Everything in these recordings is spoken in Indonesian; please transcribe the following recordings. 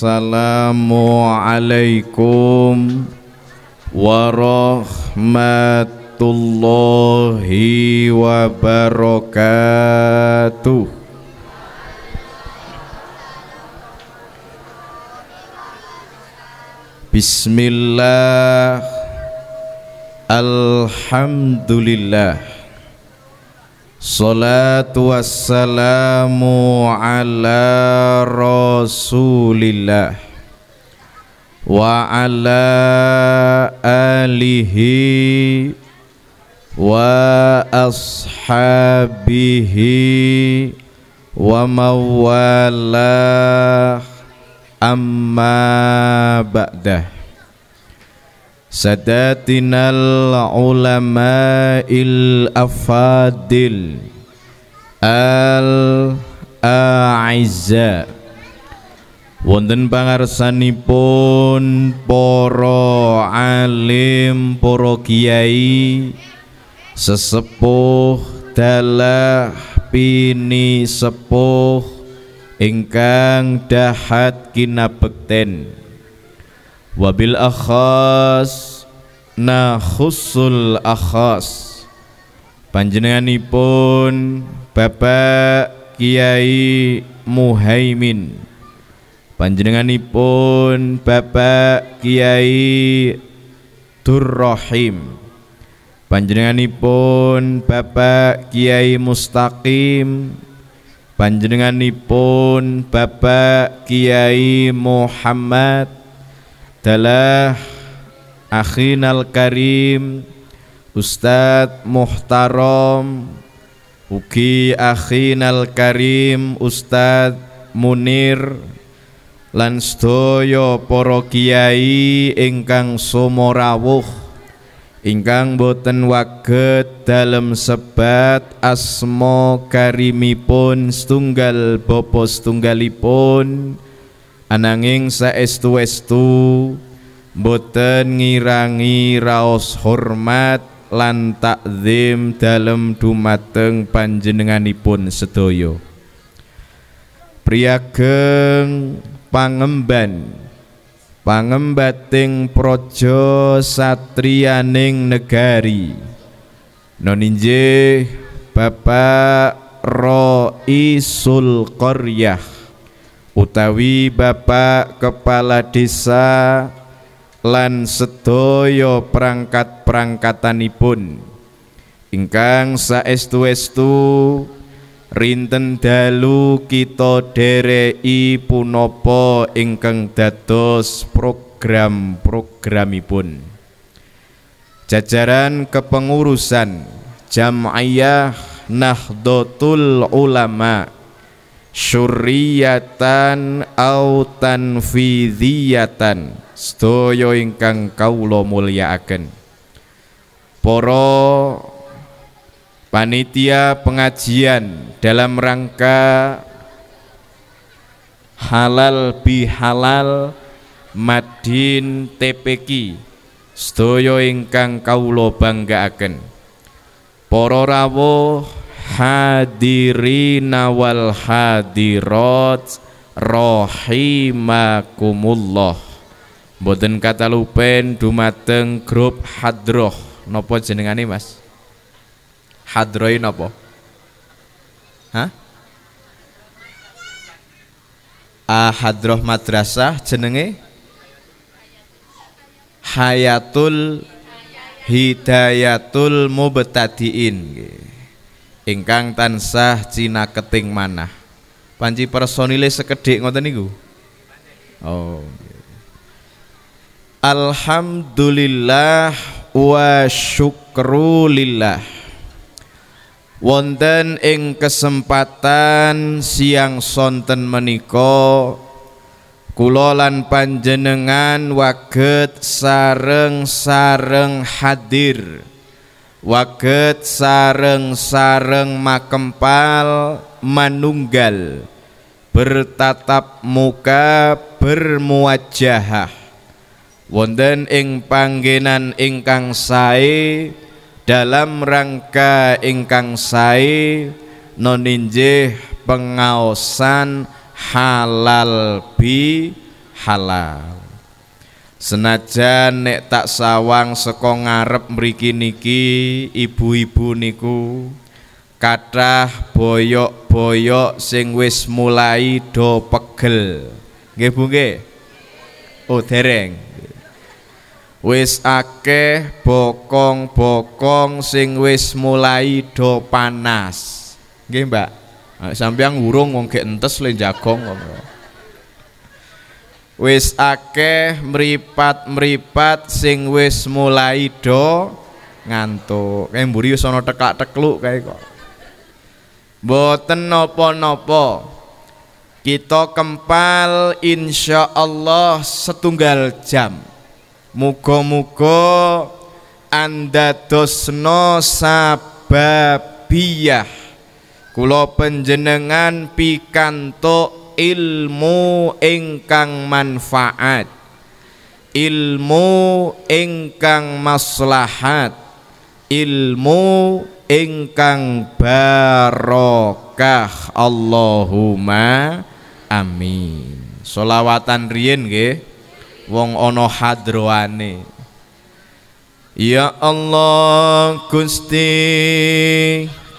Assalamualaikum warahmatullahi wabarakatuh Bismillah Alhamdulillah Salatu wassalamu ala rasulillah Wa ala alihi Wa ashabihi Wa mawalah Amma ba'dah ساداتنا العلماء الأفاضل الأعزاء wonten pangarsanipun para alim para kiai sesepuh dalah pini sepuh ingkang dahat kinabekten wabil akhas khusul akhas panjenenganipun Bapak Kiai Muhaimin panjenenganipun Bapak Kiai Durrahim panjenenganipun Bapak Kiai Mustaqim panjenenganipun Bapak Kiai Muhammad adalah Akhinal Karim Ustadz Muhtarom Ugi Akhinal Karim Ustadz Munir Lansdoyo sedaya kiai ingkang Somorawuh, ingkang boten waget dalem sebat asma karimipun setunggal bapa setunggalipun ananging saestu-estu boten ngirangi raos hormat lan takzim dalem dumateng panjenenganipun sedoyo priageng pangemban pangembating projo Satrianing negari Noninje Bapak Roisul Koryah utawi Bapak Kepala Desa lan sedaya perangkat-perangkatanipun ingkang saestu-estu rinten dalu kita derei punapa ingkang dados program-programipun jajaran kepengurusan Jam'iyah Nahdlatul Ulama' syurriyatan au tanfidhiyatan sedaya ingkang kawula mulyakaken para panitia pengajian dalam rangka halal bihalal madin TPK sedaya ingkang kawula banggaaken para rawuh hadirina wal hadirat rahimakumullah boten kata lupen dumateng grup hadroh nopo jenengane mas hadroi nopo Hah? Ah, hadroh madrasah jenenge Hayatul Hidayatul Mubtadiin nggih ingkang tansah Cina keting manah panci personile sekedik ngoten niku oh Alhamdulillah wa syukrulillah wonten ing kesempatan siang sonten menika kula lan panjenengan waget sareng-sareng hadir waget sareng-sareng makempal manunggal bertatap muka bermuajahah wonten ing panggenan ingkang sae dalam rangka ingkang sae noninjih pengaosan halal bi halal Senajan nek tak sawang saka ngarep mriki niki ibu-ibu niku kathah boyok-boyok sing wis mulai do pegel. Nggih Bu nggih? Oh dereng. Wis akeh bokong-bokong sing wis mulai do panas. Nggih, Mbak? Sampeyan urung wong gek entes le jagong wis akeh mripat-mripat sing wis mulai do ngantuk. Kae mburi wis ana tekak-tekluk kae kok. Mboten nopo napa Kita kempal insya Allah setunggal jam. Mugo-mugo anda dosno sababiyah. Kulo penjenengan pikantuk ilmu ingkang manfaat ilmu ingkang maslahat ilmu ingkang barokah Allahumma amin solawatan rien ge, wong Ono hadroane ya Allah Gusti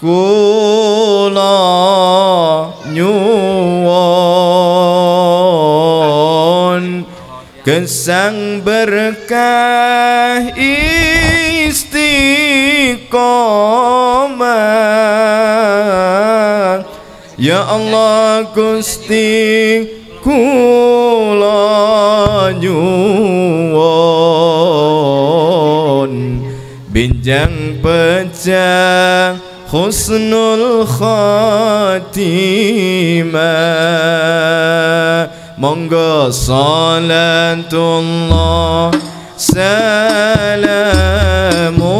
kula nyuwun gesang berkah istiqomah ya Allah Gusti kula nyuwun Binjang pecah husnul khatimah Monggo salatullah salamu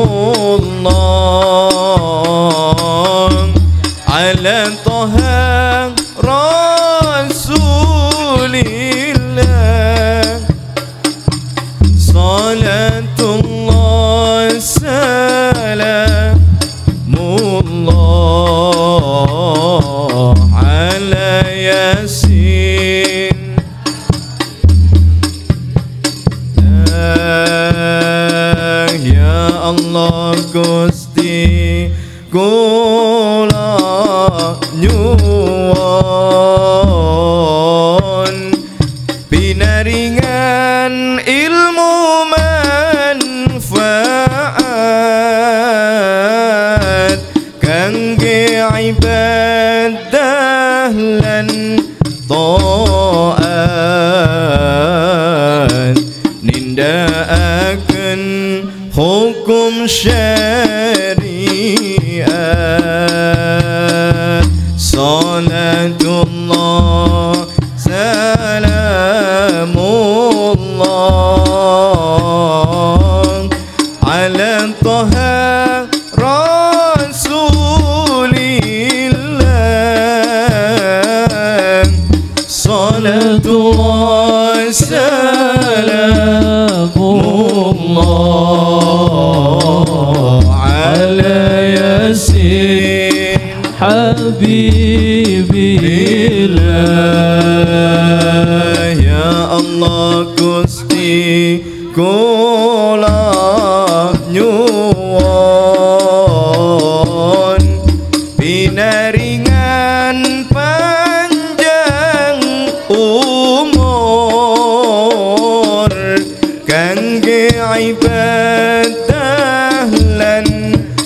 رنگ عبادة أهلا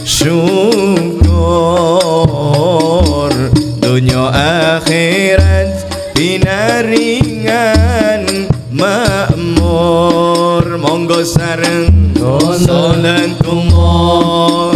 شكر دنيا آخرة بنا ringan مأمور monggo سرنگ صلاة الله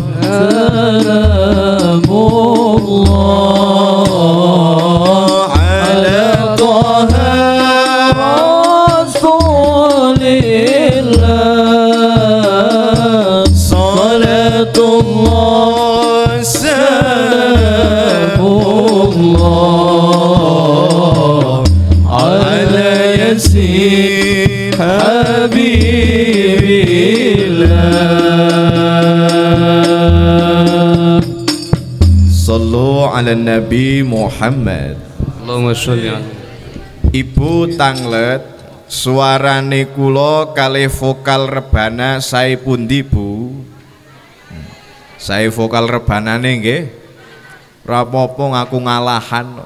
ala Nabi Muhammad Allahumma sholli Ibu Tanglet suarane kula kali vokal rebana saya pun Bu saya vokal rebana nggih Rapopo ngaku ngalahan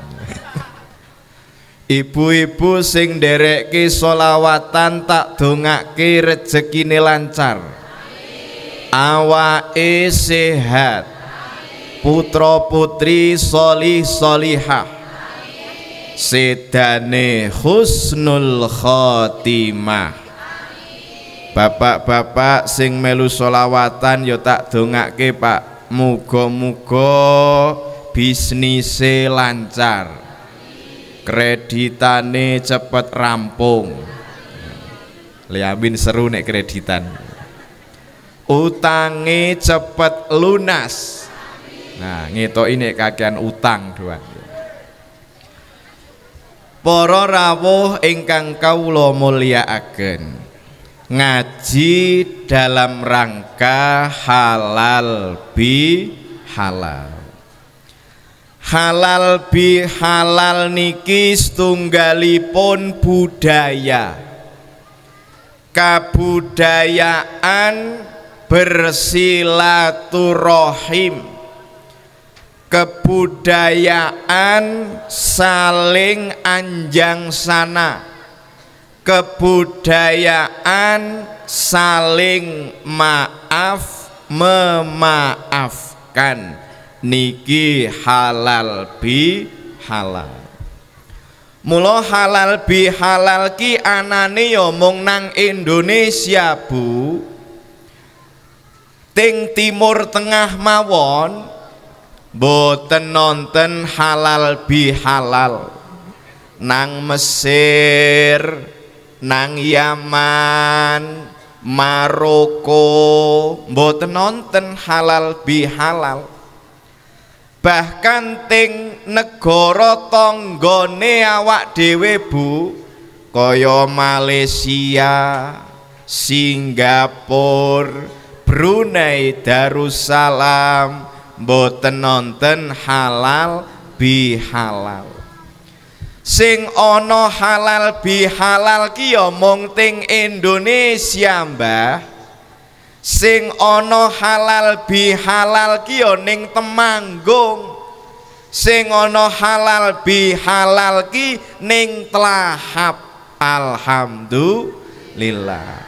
Ibu-ibu sing dereki solawatan tak dongake rejekine lancar. Awake sehat putra putri solih solihah sedane husnul khotimah bapak-bapak sing melu solawatan yo ya tak dongake pak mugo-mugo bisnise lancar kreditane cepet rampung liamin seru nek kreditan utange cepet lunas Nah, ngetoki ini kakean utang dua. Para rawuh ingkang mulia agen ngaji dalam rangka halal bi halal. halal bi halal niki setunggalipun budaya kabudayaan bersilaturahim kebudayaan saling anjang sana kebudayaan saling maaf memaafkan niki halal bi halal mulo halal bi halal ki anane yo ya nang Indonesia Bu ting timur tengah mawon boten nonten halal bihalal nang Mesir nang Yaman Maroko boten nonten halal bihalal bahkan ting negara tonggone awak dhewe Bu kaya Malaysia Singapura Brunei Darussalam boten nonten halal bihalal sing ono halal bihalal kio ya mungting Indonesia Mbah sing ono halal bihalal kio ya ning Temanggung sing ono halal bihalal ki ning telahap, alhamdulillah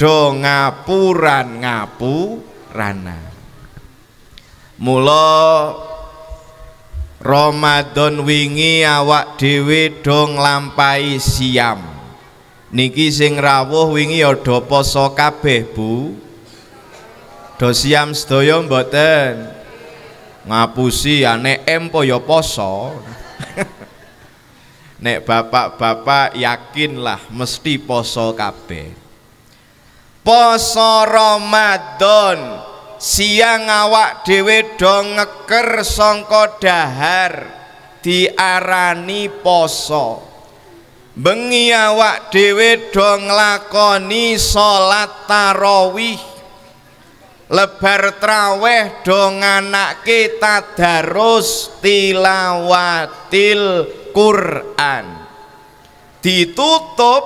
do ngapuran ngapu rana Mula Ramadan wingi awak dhewe dong nglampahi siam. Niki sing rawuh wingi ya do poso kabeh, Bu. Do siam sedaya mboten. Ngapusi ane ya empo ya poso. Nek bapak-bapak yakinlah mesti poso kabeh. Poso Ramadan siang awak dhewe do ngeker sangka dahar diarani poso bengi awak dhewe do nglakoni salat tarawih lebar traweh do nganake tadarus tilawatil Quran ditutup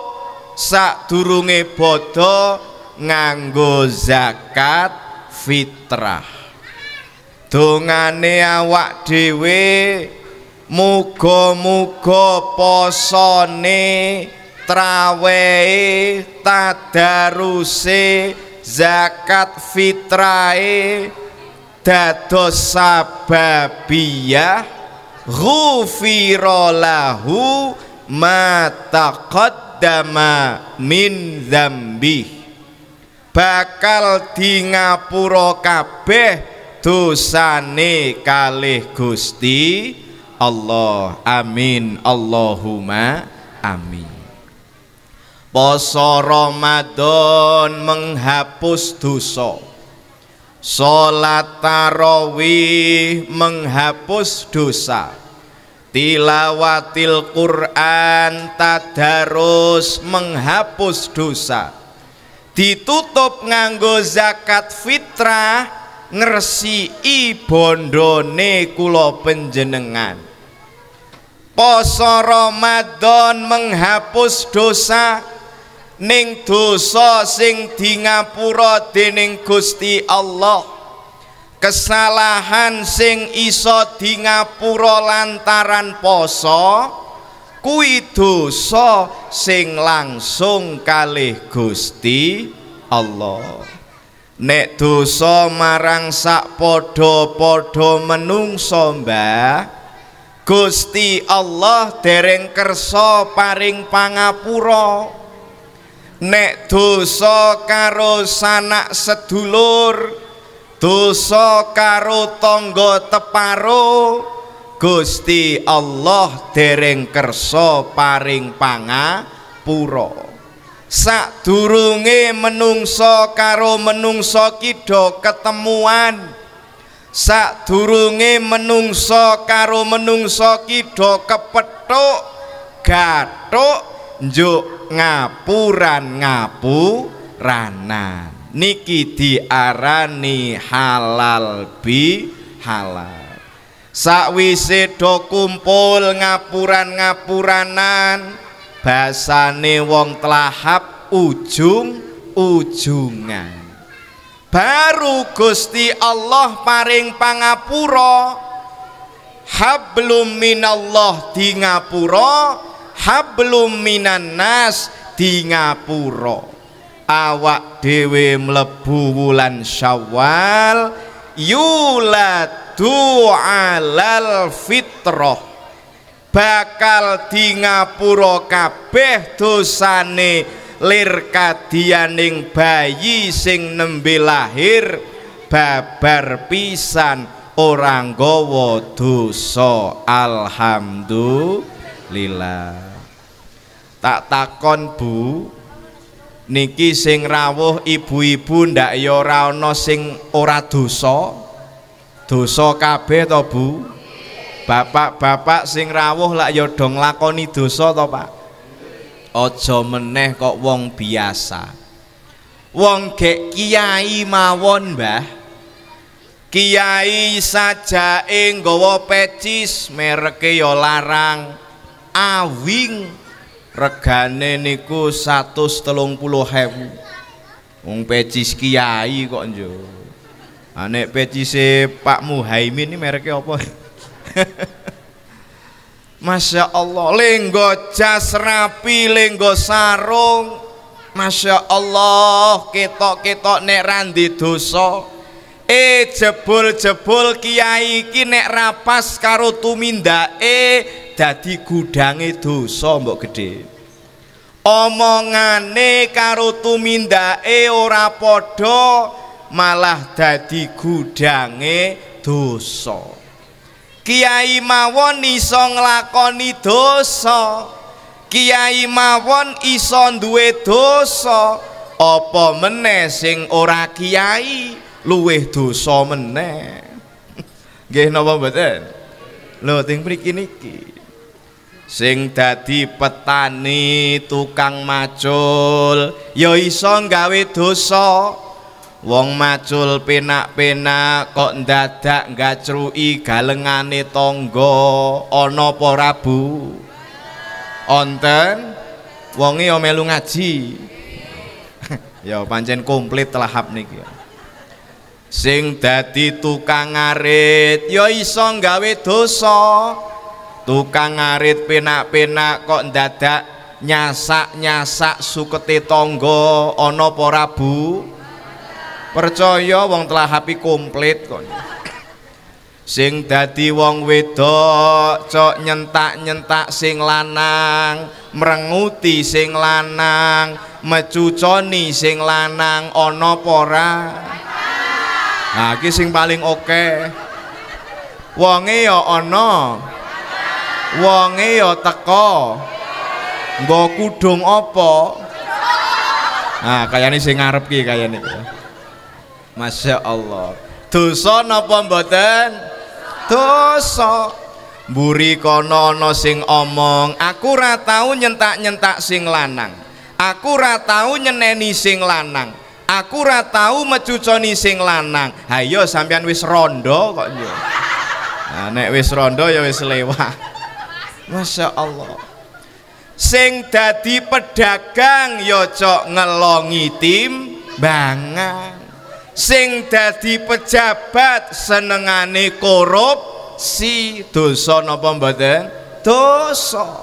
sadurunge bodho nganggo zakat fitrah dongane awak dhewe muga-muga posone trawehe tadaruse zakat fitrahe dados sababiyah ghufira lahu ma taqaddama min dzambih bakal di ngapura kabeh dosane kalih Gusti Allah amin Allahumma amin Poso Ramadan menghapus dosa Salat tarawih menghapus dosa Tilawatil Quran tadarus menghapus dosa ditutup nganggo zakat fitrah i bondone kula penjenengan poso Ramadan menghapus dosa ning dosa sing di ngapura dening Gusti Allah kesalahan sing iso di ngapura lantaran poso kuwi dosa sing langsung kalih Gusti Allah nek dosa marang sak padha-padha menungso mbah Gusti Allah dereng kersa paring pangapura nek dosa karo sanak sedulur dosa karo tangga teparo Gusti Allah dereng kersa paring pangapura. Sadurunge menungsa karo menungsa kidha ketemuan. Sadurunge menungsa karo menungsa kidha kepethuk gathuk njuk ngapuran ngapuranan. Niki diarani halal bi halal. sakwise do kumpul ngapuran-ngapuranan basane wong telahap ujung ujungan baru Gusti Allah paring pangapura hablum minallah di ngapura hablum minan nas di ngapura awak dewe mlebu wulan Syawal yulat alal fitrah bakal di ngapura kabeh dosane lir kadianing bayi sing nembe lahir babar pisan orang gawa dosa alhamdulillah tak takon Bu niki sing rawuh ibu-ibu ndak ya ora ana sing ora dosa dosa kabeh to Bu? Bapak-bapak sing rawuh lak ya dong lakoni dosa to Pak? Aja meneh kok wong biasa. Wong gek kiai mawon, Mbah. Kiai sajake nggawa pecis mereke ya larang. Awing regane niku 130.000. Wong pecis kiai kok njur. Anek ah, pecise Pak Muhaimin ini mereknya apa? Masya Allah, lenggo jas rapi, lenggo sarung. Masya Allah, ketok-ketok nek randi dosa. e jebul-jebul kiai iki nek rapas karo tuminda eh dadi gudange dosa mbok gedhe. Omongane karo tumindake ora padha, malah dadi gudange dosa. Kiai mawon iso nglakoni dosa. Kiai mawon iso duwe dosa. Apa meneh sing ora kiai luweh dosa meneh. Nggih napa mboten? Lho ting mriki niki. Sing dadi petani tukang macul ya iso gawe dosa. Wong macul penak-penak kok ndadak gacruki galengane tangga ana apa Rabu? Onten wonge ya melu ngaji. ya pancen komplit lahap niki. Sing dadi tukang ngarit ya iso gawe dosa. Tukang ngarit penak-penak kok ndadak nyasak-nyasak sukete tonggo ana apa Rabu? percaya wong telah hapi komplit kon sing dadi wong wedok cok nyentak nyentak sing lanang merenguti sing lanang mecuconi sing lanang ono pora lagi nah, sing paling oke wonge yo ono wonge yo teko mbok kudung opo nah kayak ini sing ngarep ki kayak Masya Allah dosa napa mboten dosa mburi kono ana sing omong aku ora tau nyentak-nyentak sing lanang aku ora tau nyeneni sing lanang aku ora tau mecuconi sing lanang hayo iya sampean wis rondo kok iya. nah, nek wis rondo ya wis lewat Masya Allah sing dadi pedagang ya cok ngelongi tim bangang sing dadi pejabat senengane korupsi dosa napa mboten dosa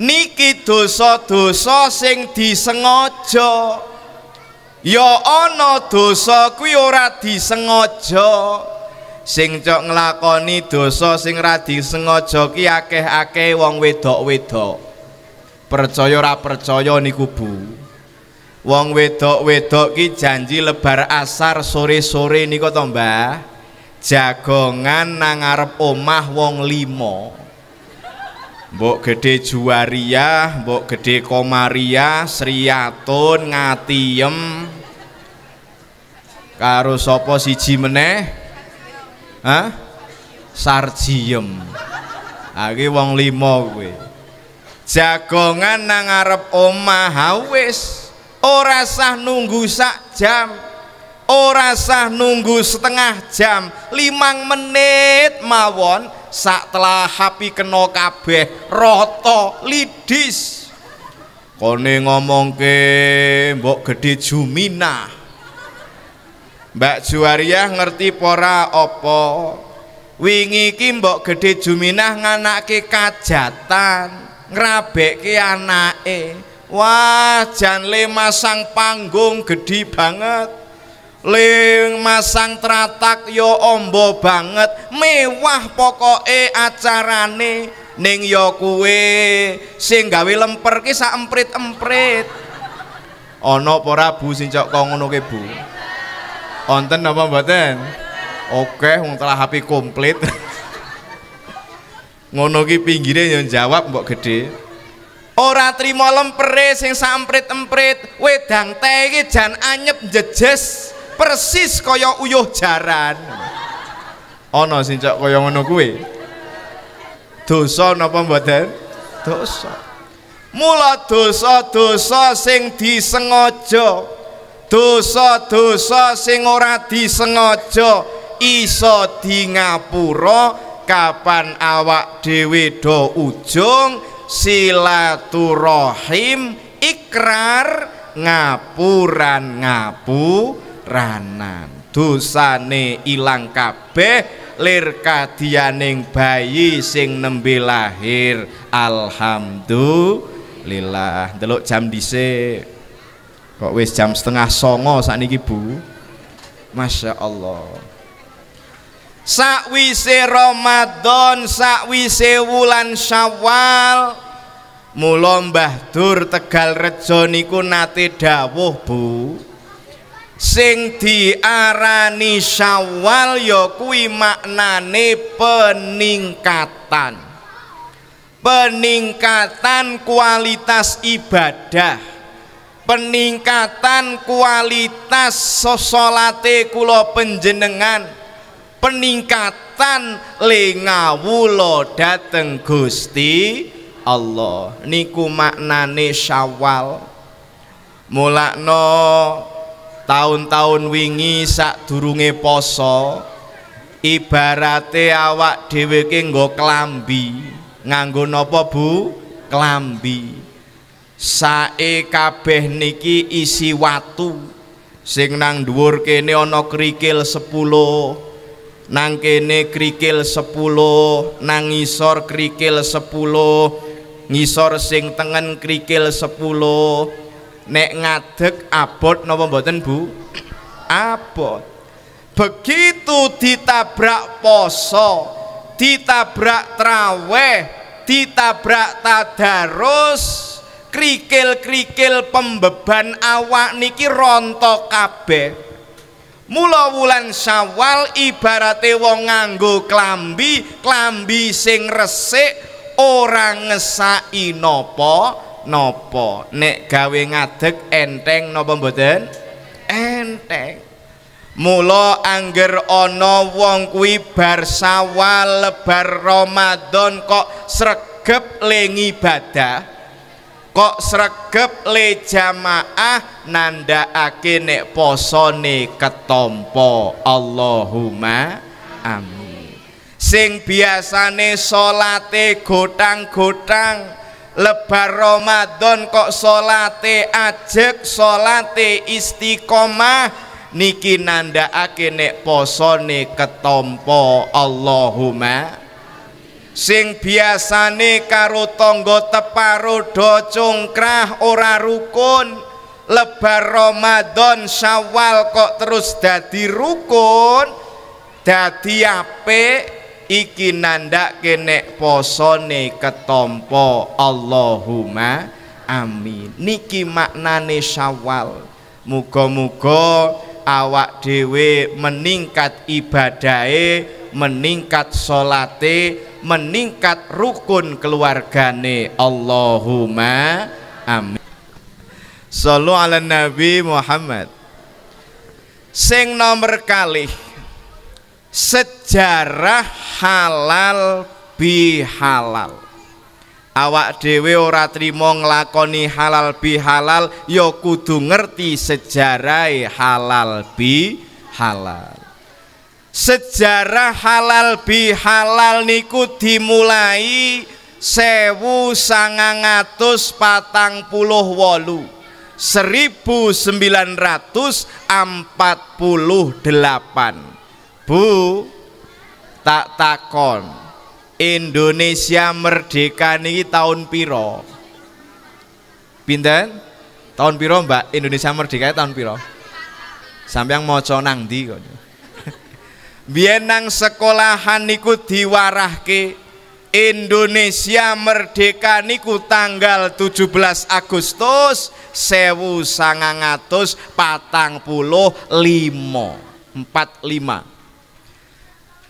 niki dosa-dosa sing disengaja ya ana dosa kuwi ora disengaja sing cok nglakoni dosa sing ra disengaja ki akeh-akeh wong wedok-wedok percaya ora percaya niku Bu wong wedok-wedok ki janji lebar asar sore-sore niku to Mbah jagongan nang omah wong limo Mbok gede juaria, mbok gede komaria, sriatun, ngatiem karo si siji meneh Hah? Sarjiem Aki wong limo we, jagongan nang omah wis ora sah nunggu sak jam ora sah nunggu setengah jam 5 menit mawon sak telah hapi kena kabeh roto lidis kone ngomong ke mbok gede juminah, mbak juwariah ngerti pora opo wingi ki mbok gede juminah, nganak ke kajatan ngerabek ke anak Wah, jan le masang panggung gede banget. Ling masang tratak yo ombo banget. Mewah pokoke acarane ning yo kuwe sing gawe lemper ki sak emprit-emprit. Ana apa bu sing cok kok ngono ke, Bu? Onten apa mboten? Oke, wong telah HP komplit. ngono ki pinggire yo jawab mbok gedhe. ora trimo lempere sing samprit-emprit wedang teh iki jan anyep jejes persis kaya uyuh jaran ana sing cok kaya ngono kuwi dosa napa mboten dosa mula dosa-dosa sing disengaja dosa-dosa sing ora disengaja iso di ngapura kapan awak dhewe do ujung silaturahim ikrar ngapuran ngapuranan dosane ilang kabeh lir kadianing bayi sing nembe lahir alhamdulillah delok jam dhisik kok wis jam setengah songo saat ini Bu Masya Allah sakwise Ramadan sakwise wulan Syawal mula Mbah Dur Tegal Rejo niku nate dawuh Bu sing diarani Syawal ya kuwi maknane peningkatan peningkatan kualitas ibadah peningkatan kualitas sosolate kulo penjenengan peningkatan lengawulo dateng Gusti Allah niku maknane Syawal mulakno tahun-tahun wingi durunge poso ibarate awak dhewe ki nggo klambi nganggo nopo Bu klambi sae kabeh niki isi watu sing nang dhuwur kene ana krikil 10 nang kene krikil 10 nang ngisor krikil 10 ngisor sing tengen krikil 10 nek ngadeg abot napa mboten Bu abot begitu ditabrak poso ditabrak traweh ditabrak tadarus krikil-krikil pembeban awak niki rontok kabeh Mula wulan Syawal ibarate wong nganggo klambi, klambi sing resik ora ngesai nopo nopo. Nek gawe ngadeg enteng napa mboten? Enteng. Mula angger ana wong kuwi bar Syawal lebar Ramadan kok sregep lengi ibadah. kok sregep le jamaah nanda nek posone ketompo Allahumma amin sing biasane salate gotang-gotang lebar Ramadan kok salate ajek salate istiqomah niki nanda nek posone ketompo Allahumma sing biasane karo tangga teparodo congkrah ora rukun lebar Ramadan Syawal kok terus dadi rukun dadi ape iki nandak kene posone ketompo Allahumma amin niki maknane Syawal mugo mugo awak dewe meningkat ibadahe meningkat solate meningkat rukun keluargane Allahumma amin Sallu ala Nabi Muhammad sing nomor kali sejarah halal bihalal awak dewe ora trimo nglakoni halal bihalal ya kudu ngerti sejarah halal bihalal sejarah halal bihalal niku dimulai sewu sangangatus patang puluh wolu 1948 Bu tak takon Indonesia merdeka niki tahun piro Pinten tahun piro Mbak Indonesia merdeka tahun piro sampai yang mau nang di kok Biennang sekolahan niku diwarahke Indonesia merdeka niku tanggal 17 Agustus sewu sangangatus patang puluh limo empat lima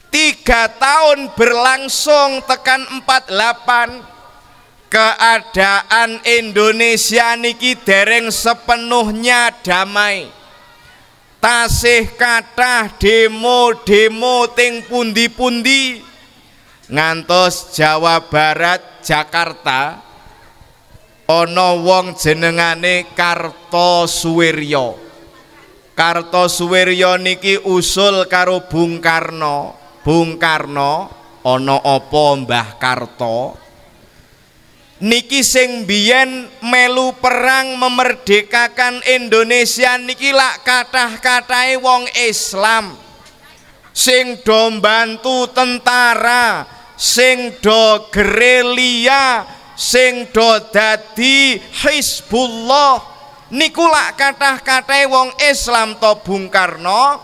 tiga tahun berlangsung tekan empat delapan keadaan Indonesia niki dereng sepenuhnya damai tasih kathah demo-demo ting pundi-pundi ngantos Jawa Barat Jakarta ana wong jenengane Karto Suwiryo Karto Suwiryo niki usul karo Bung Karno Bung Karno ana apa Mbah Karto Niki sing biyen melu perang memerdekakan Indonesia niki lak kathah-kathahe wong Islam. Sing do bantu tentara, sing do gerilya, sing do dadi Hizbullah. Niku lak kathah-kathahe wong Islam to Bung Karno.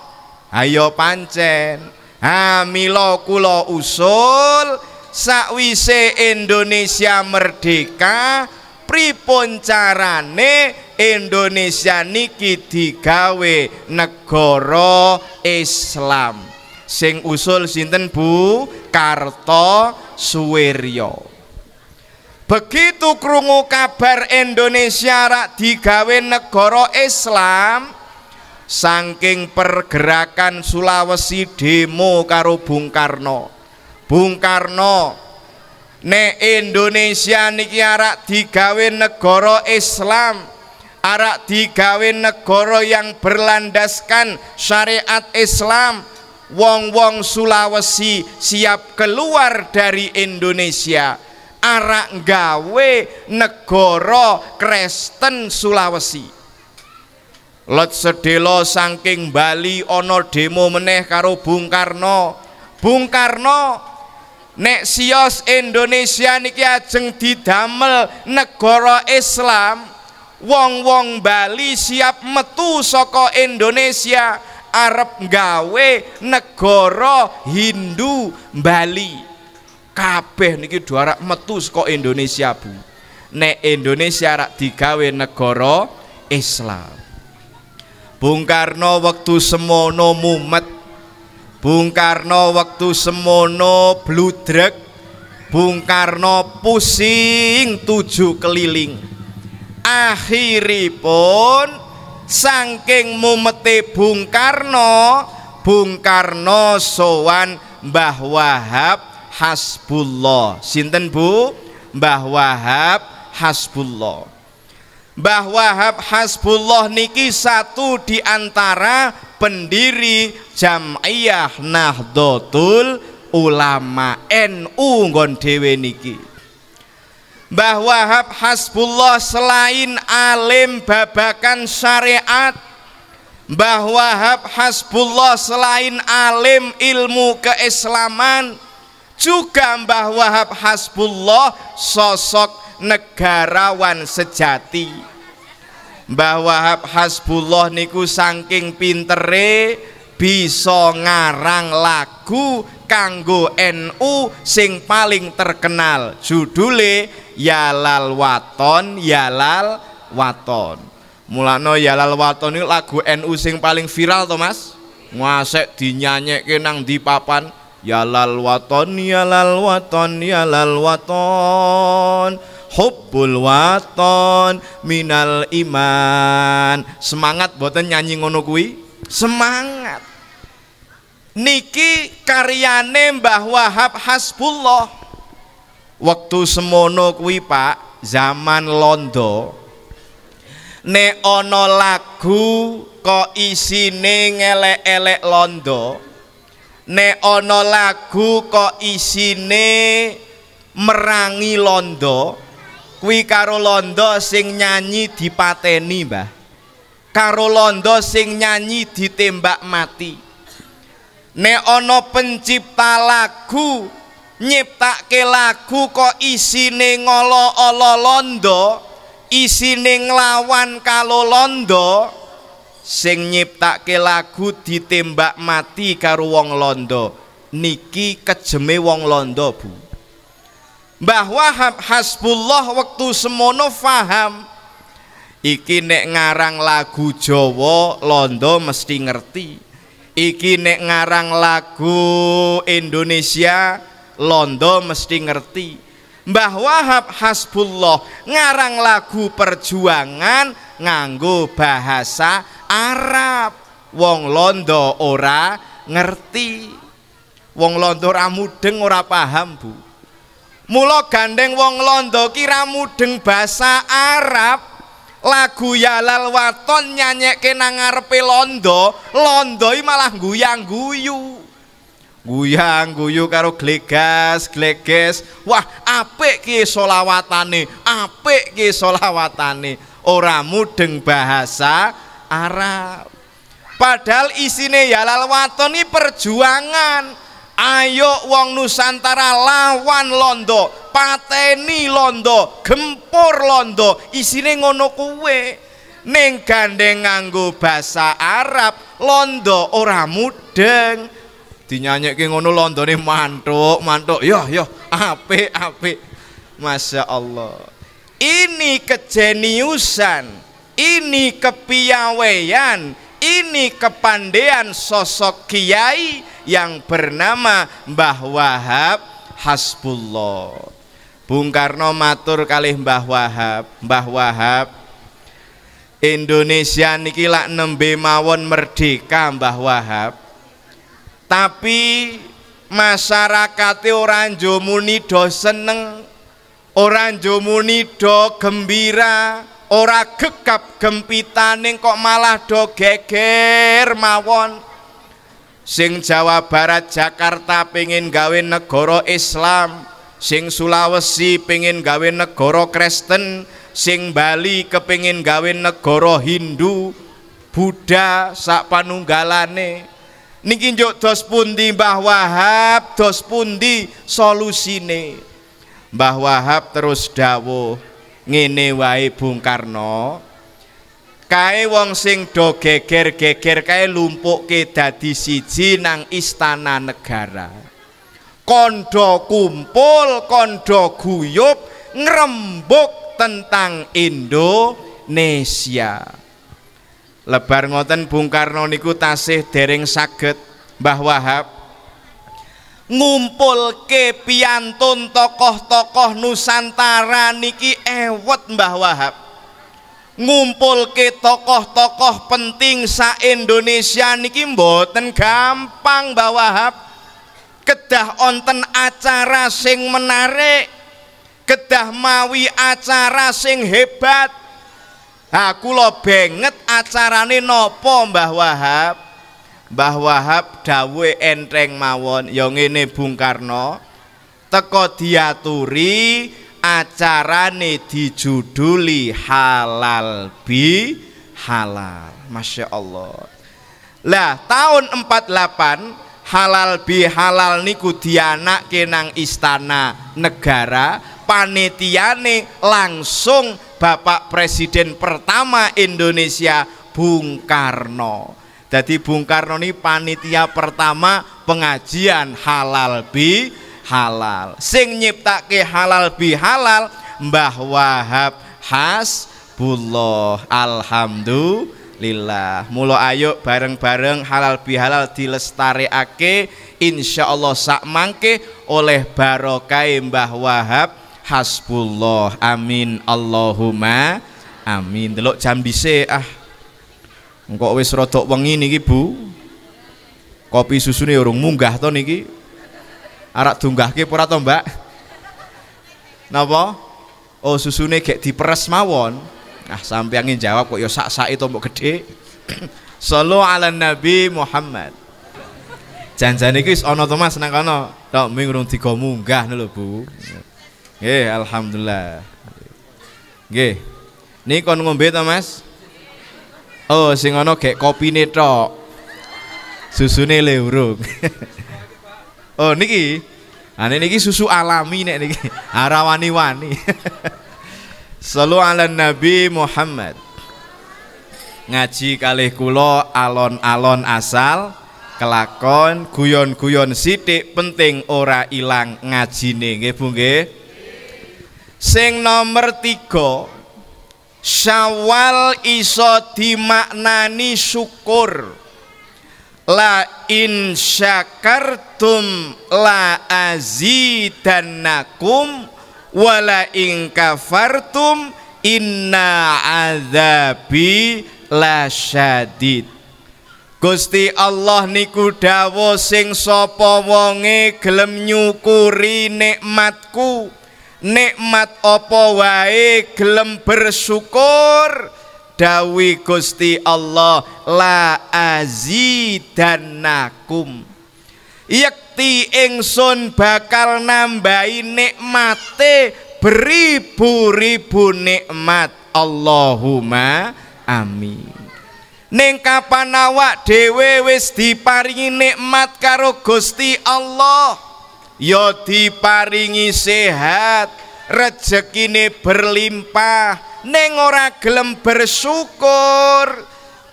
Ayo pancen. Ha mila kula usul sakwise Indonesia merdeka pripun carane Indonesia niki digawe negara Islam sing usul sinten Bu Karto Suwiryo begitu krungu kabar Indonesia rak digawe negara Islam saking pergerakan Sulawesi demo karo Bung Karno Bung Karno nek Indonesia niki arak digawe negara Islam arak digawe negara yang berlandaskan syariat Islam wong-wong Sulawesi siap keluar dari Indonesia arak gawe negara Kristen Sulawesi Lot sedelo saking Bali ono demo meneh karo Bung Karno. Bung Karno nek sios Indonesia niki ajeng didamel negara Islam wong-wong Bali siap metu saka Indonesia Arab gawe negara Hindu Bali kabeh niki duarak metu saka Indonesia Bu nek Indonesia rak digawe negara Islam Bung Karno waktu semono mumet Bung Karno waktu semono bludrek Bung Karno pusing tujuh keliling akhiripun sangking mumete Bung Karno Bung Karno sowan Mbah Wahab Hasbullah sinten Bu Mbah Wahab Hasbullah bahwa Hasbullah niki satu di antara pendiri Jam'iyah Nahdlatul Ulama NU nggon dhewe niki. Mbah Wahab Hasbullah selain alim babakan syariat Mbah Wahab Hasbullah selain alim ilmu keislaman juga Mbah Wahab Hasbullah sosok negarawan sejati Mbah Wahab Hasbullah niku saking pintere bisa ngarang lagu kanggo NU sing paling terkenal judule Yalal Waton Yalal Waton mulano Yalal Waton ini lagu NU sing paling viral to Mas ngasek dinyanyekke nang di papan Ya lal waton, ya lal waton, ya lal waton Hubbul waton minal iman Semangat buatan nyanyi ngono kuwi Semangat Niki karyane Mbah Wahab Hasbullah Waktu semono kuwi Pak zaman londo Nek lagu kok isine ngelek-elek londo nek ana lagu kok isine merangi londo kuwi karo londo sing nyanyi dipateni Mbah karo londo sing nyanyi ditembak mati nek ana pencipta lagu nyiptake lagu kok isine ngolo-olo londo isine nglawan kalau londo sing nyiptake lagu ditembak mati karo wong londo niki kejeme wong londo bu Mbah Wahab Hasbullah waktu semono faham iki nek ngarang lagu Jawa londo mesti ngerti iki nek ngarang lagu Indonesia londo mesti ngerti Mbah Wahab Hasbullah ngarang lagu perjuangan nganggo bahasa Arab wong Londo ora ngerti wong Londo ora mudeng ora paham Bu mula gandeng wong Londo kira mudeng bahasa Arab lagu ya lalwaton nyanyike nang ngarepe londo londo malah guyang guyu guyang guyu karo glegas gleges wah apik ki solawatane apik ki solawatane ora mudeng bahasa Arab padahal isine yalal watoni perjuangan ayo wong nusantara lawan londo pateni londo gempur londo isine ngono kuwe ning gandeng nganggo bahasa Arab londo ora mudeng dinyanyike ngono londone mantuk mantuk yo yo apik apik Masya Allah ini kejeniusan ini kepiawaian ini kepandean sosok kiai yang bernama Mbah Wahab Hasbullah Bung Karno matur kalih Mbah Wahab Mbah Wahab Indonesia niki lak nembe mawon merdeka Mbah Wahab tapi masyarakat orang jomuni do seneng ora njomuni do gembira ora gegap gempitane kok malah do geger mawon sing Jawa Barat Jakarta pengen gawe negara Islam sing Sulawesi pengen gawe negara Kristen sing Bali kepingin gawe negara Hindu Buddha sak panunggalane niki njuk dos pundi Mbah Wahab dos pundi solusine Mbah Wahab terus dawuh ngene wae Bung Karno kae wong sing do geger-geger kae lumpukke dadi siji nang istana negara kondo kumpul kondo guyub ngrembug tentang Indonesia lebar ngoten Bung Karno niku tasih dereng saged Mbah Wahab ngumpul ke piantun tokoh-tokoh Nusantara niki ewet Mbah Wahab ngumpul ke tokoh-tokoh penting sa Indonesia niki mboten gampang Mbah Wahab kedah onten acara sing menarik kedah mawi acara sing hebat aku lo banget acarane nopo Mbah Wahab Mbah Wahab dawe enteng mawon ya ngene Bung Karno teko diaturi acarane dijuduli halal bi halal Masya Allah lah tahun 48 halal bi halal niku dianak kenang istana negara panitiane langsung Bapak Presiden pertama Indonesia Bung Karno jadi Bung Karno ini panitia pertama pengajian halal bi halal. Sing nyiptake halal bi halal Mbah Wahab Has Hasbullah. Alhamdulillah. mulo ayo bareng-bareng halal bi halal Insya Allah sak mangke oleh barokai Mbah Wahab Hasbullah. Amin. Allahumma amin. Delok jam dhisik ah. Engkau wis rodok wengi niki Bu kopi nih urung munggah to niki arak dunggahke ke to Mbak napa oh susune gek diperes mawon ah angin jawab kok ya sak-sake to mbok gede, sallu ala nabi Muhammad janjane iki wis ono to Mas nang kono tok ming urung tiga munggah lho Bu eh alhamdulillah nih kon ngombe to Mas Oh, sing ana gek kopine tok. Susune le urung. oh, niki. Ane ah, niki susu alami nek niki. Ora ah, wani-wani. Sallu ala Nabi Muhammad. Ngaji kalih kula alon-alon asal kelakon guyon-guyon sithik penting ora ilang ngaji nggih Bu nggih. Sing nomor tiga Syawal iso dimaknani syukur. La in syakartum la azidannakum wala in kafartum inna azabi lasyadid. Gusti Allah niku dawuh sing sapa wonge gelem nyukuri nikmatku nikmat apa wae gelem bersyukur dawi Gusti Allah la azi azidannakum yakti ingsun bakal nambahi nikmate beribu-ribu nikmat Allahumma amin Ning kapan awak dhewe wis diparingi nikmat karo Gusti Allah ya diparingi sehat rejekine berlimpah neng ora gelem bersyukur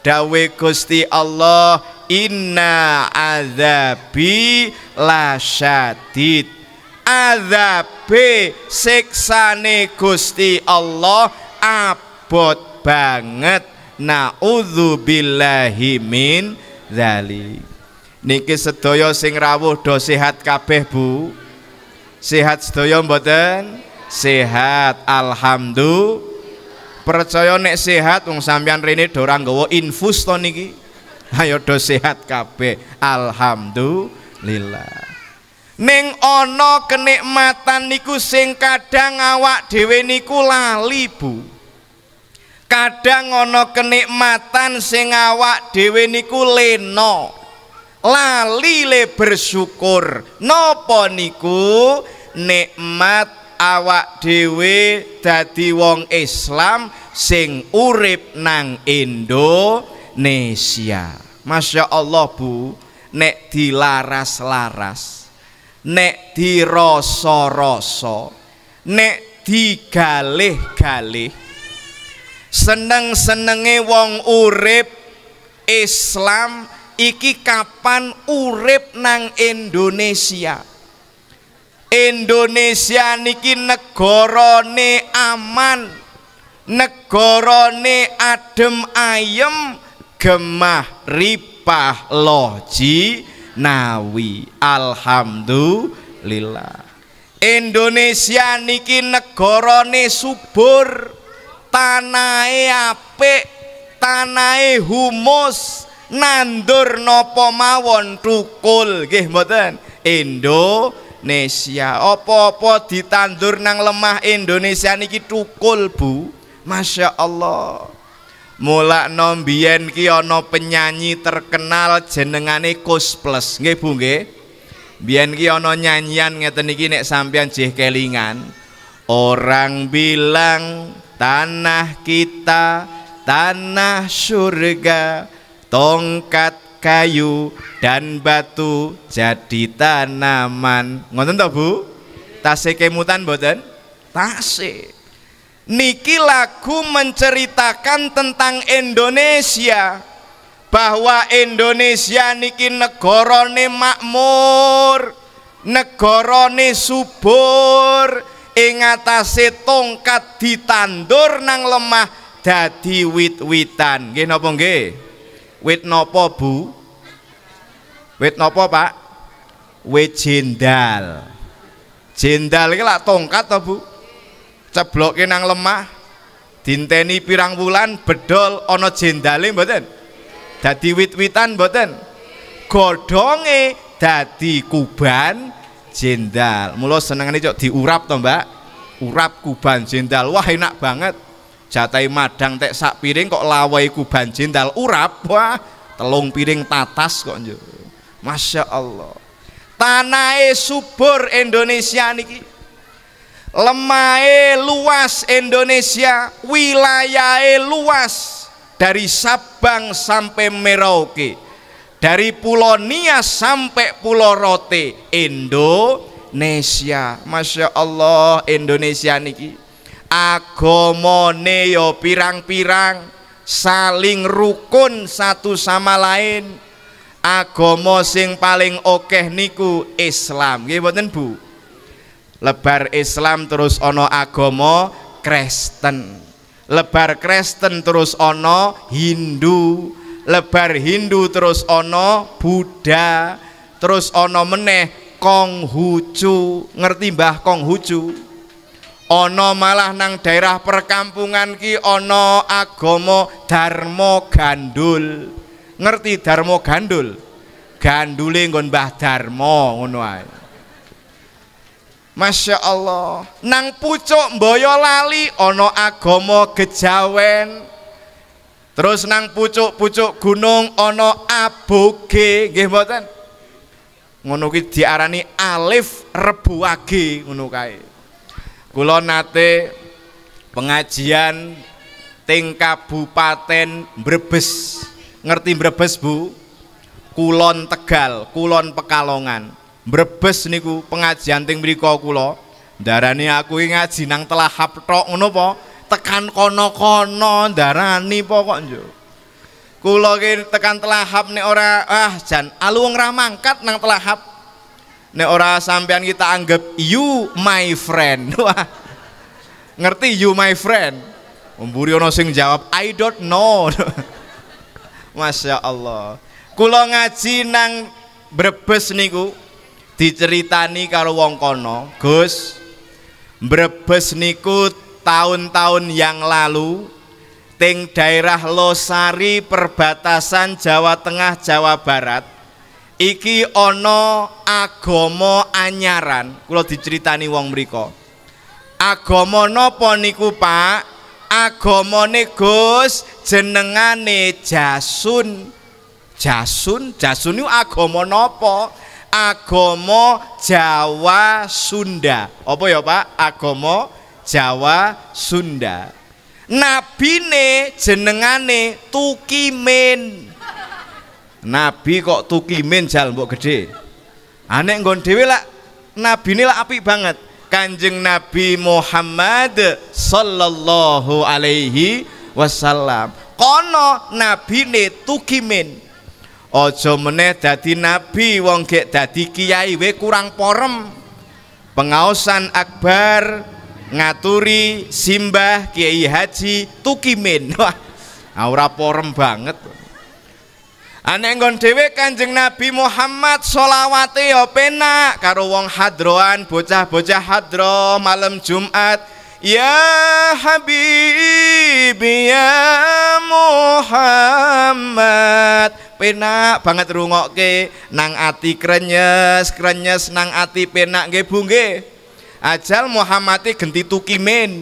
dawe Gusti Allah inna azabi lasyadid azabe siksane Gusti Allah abot banget naudzubillahi min dzalik niki sedaya sing rawuh do sehat kabeh Bu sehat sedaya mboten sehat alhamdulillah percaya nek sehat wong sampeyan rene do ora nggawa infus to niki Hayo do sehat kabeh alhamdulillah Ning ana kenikmatan niku sing kadang awak dhewe niku lali Bu. Kadang ana kenikmatan sing awak dhewe niku lena. Lali le bersyukur nopo niku nikmat awak dhewe dadi wong Islam sing urip nang Indonesia Masya Allah Bu nek dilaras-laras nek diroso-roso nek digalih-galih seneng-senenge wong urip Islam iki kapan urip nang Indonesia Indonesia niki negarane aman negarane adem ayem gemah ripah loji nawi alhamdulillah Indonesia niki negarane subur tanahe apik tanahe humus nandur nopo mawon tukul gih mboten Indonesia opo-opo opo ditandur nang lemah Indonesia niki tukul Bu Masya Allah Mula nombien ki ono penyanyi terkenal jenengane Kus Plus nggih Bu nggih Biyen ki nyanyian ngeten niki nek cih jih kelingan orang bilang tanah kita tanah surga tongkat kayu dan batu jadi tanaman Ngonten to Bu tasik kemutan boten tasik Niki lagu menceritakan tentang Indonesia bahwa Indonesia niki negorone makmur negorone subur Ingat atase tongkat ditandur nang lemah dadi wit-witan nggih napa nggih Wit nopo Bu? Wit nopo Pak? Wit jendal. Jendal ini lah tongkat toh Bu? Cebloke nang lemah, dinteni pirang wulan bedol ono jendale mboten? Dadi wit-witan mboten? godonge dadi kuban jendal. Mula ini cok diurap toh Mbak? Urap kuban jendal. Wah, enak banget jatai madang tek sak piring kok ku banjir dal urap wah telung piring tatas kok Masya Allah tanah subur Indonesia niki lemahe luas Indonesia wilayahe luas dari Sabang sampai Merauke dari Pulau Nias sampai Pulau Rote Indonesia Masya Allah Indonesia niki Agomo ya pirang-pirang saling rukun satu sama lain Agomo sing paling okeh niku Islam Gimana Bu lebar Islam terus ono Agomo Kristen lebar Kristen terus ono Hindu lebar Hindu terus ono Buddha terus ono meneh Konghucu ngerti Mbah Konghucu Ono malah nang daerah perkampungan ki Ono Agomo Darmo gandul ngerti Darmo gandul gandule nggon Mbah Dharma ngono Masya Allah nang pucuk mboyo lali ana agama gejawen terus nang pucuk-pucuk gunung Ono aboge nggih mboten ngono ki diarani alif rebuage ngono kae kula nate pengajian ting kabupaten Brebes ngerti Brebes Bu Kulon Tegal Kulon Pekalongan Brebes niku pengajian ting mriku kula darani aku ngaji nang telah tok ngono po tekan kono-kono darani pokok njuk kula tekan telahap nek ora ah jan alu wong ra mangkat nang telahap Nek ora sampean kita anggap you my friend. Wah. Ngerti you my friend? Mburi ono sing jawab I don't know. Masya Allah. Kula ngaji nang Brebes niku diceritani karo wong kono, Gus. Brebes niku tahun-tahun yang lalu teng daerah Losari perbatasan Jawa Tengah Jawa Barat iki ana agama anyaran kula diceritani wong mriku agama napa niku Pak agamane Gus jenengane Jasun Jasun Jasun niku agama napa agama Jawa Sunda apa ya Pak agama Jawa Sunda nabine jenengane Tukimen Nabi kok tukimin jal mbok gede. Anek nggon dhewe lak ini lak apik banget. Kanjeng Nabi Muhammad sallallahu alaihi wasallam. Kono nabine tukimin. Ojo meneh dadi nabi wong gek dadi kiai we kurang porem. Pengaosan Akbar ngaturi simbah Kiai Haji Tukimin. Wah, ora porem banget. Anak nggon dewe Kanjeng Nabi Muhammad solawati yo ya penak karo wong hadroan, bocah-bocah hadro malam Jumat. Ya Habibi ya Muhammad penak banget rungokke nang ati krenyes krenyes nang ati penak nggih Bu ajal Muhammad genti tukimen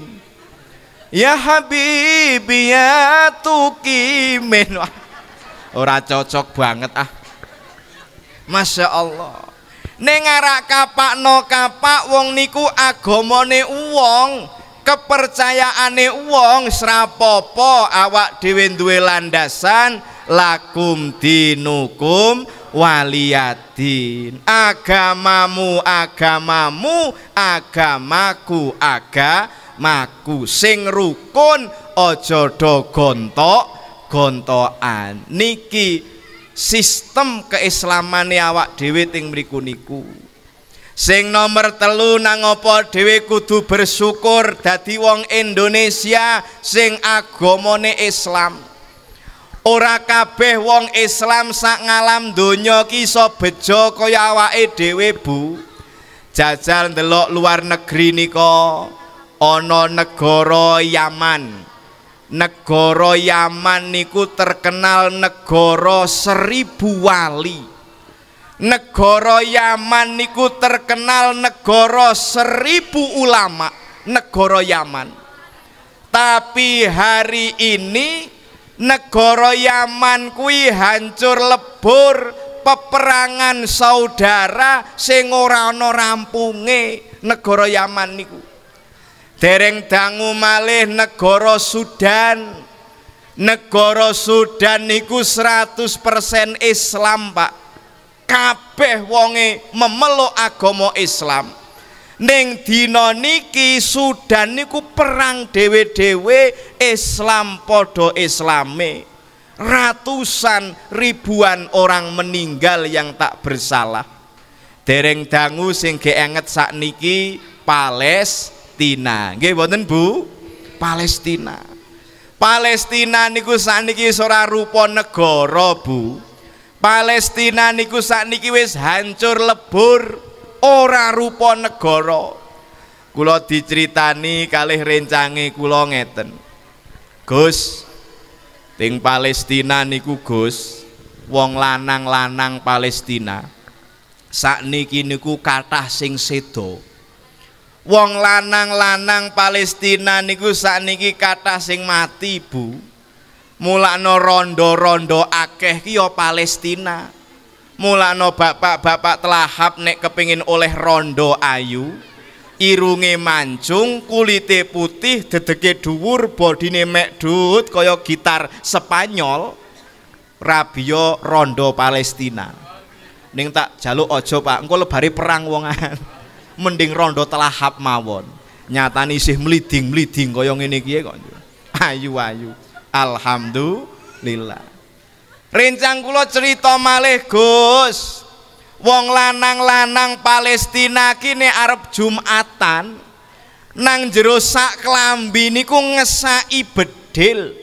Ya Habibi ya tukimen ora cocok banget ah Masya Allah Neng arak kapak no kapak wong niku agomone kepercayaan kepercayaane uong, serapopo awak dhewe duwe landasan lakum dinukum waliyadin agamamu agamamu agamaku agamaku sing rukun aja do gontok Gonta'an. niki sistem keislaman awak dhewe ting mriku niku sing nomor telu nang apa dhewe kudu bersyukur dadi wong Indonesia sing agamane Islam ora kabeh wong Islam sak ngalam donya ki iso bejo kaya awake dhewe Bu jajal ndelok luar negeri nika ana negara Yaman negara Yaman niku terkenal negara seribu wali negara Yaman niku terkenal negara seribu ulama negara Yaman tapi hari ini negara Yaman kuwi hancur lebur peperangan saudara sing ora ana rampunge negara Yaman niku dereng dangu malih negara Sudan negara Sudan niku 100% Islam Pak kabeh wonge memeluk agama Islam ning dina niki Sudan niku perang dewe-dewe Islam podo Islame ratusan ribuan orang meninggal yang tak bersalah dereng dangu sing geenget sakniki Palestina Palestina. Nggih wonten Bu? Palestina. Palestina niku sakniki ora rupa negara, Bu. Palestina niku sakniki wis hancur lebur ora rupa negara. Kula diceritani kalih rencange kula ngeten. Gus Ting Palestina niku Gus, wong lanang-lanang Palestina. Sakniki niku kathah sing sedo. wong lanang-lanang Palestina niku sakniki kata sing mati Bu. Mulakno rondo-rondo akeh ki Palestina. Mulakno bapak-bapak telahap nek kepingin oleh rondo ayu, irunge mancung, kulite putih, dedeke dhuwur, bodine mekdut, dhuwut kaya gitar Spanyol. Rabio rondo Palestina. Ning tak jaluk aja Pak, engko lebari perang wongan. mending rondo telahap mawon nyatane isih meliding mliding kaya ini iki ya kok ayu-ayu alhamdulillah rencang kula cerita malih Gus wong lanang-lanang Palestina kini Arab Jumatan nang jero sak klambi niku ngesai bedil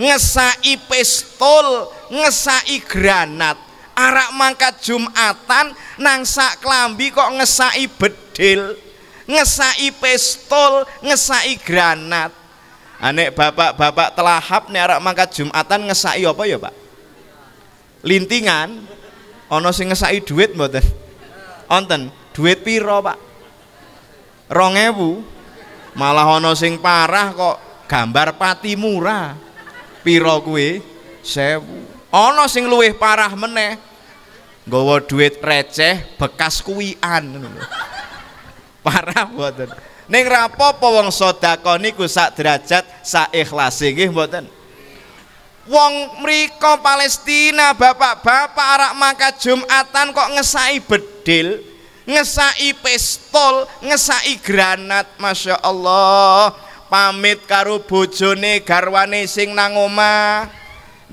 ngesai pistol ngesai granat arak mangkat Jumatan nang sak klambi kok ngesai bedil ngesai pistol ngesai granat anek bapak-bapak telahap nih arak mangkat Jumatan ngesai apa ya Pak lintingan ono sing ngesai duit mboten onten duit piro Pak rong ewu malah ono sing parah kok gambar pati murah piro kue sewu ana sing luwih parah meneh nggawa duit receh bekas kuwian parah mboten ning rapopo wong sedekah niku sak derajat sak ikhlase nggih mboten wong mriko Palestina bapak-bapak arak maka Jumatan kok ngesai bedil ngesai pistol ngesai granat Masya Allah pamit karo bojone garwane sing nang omah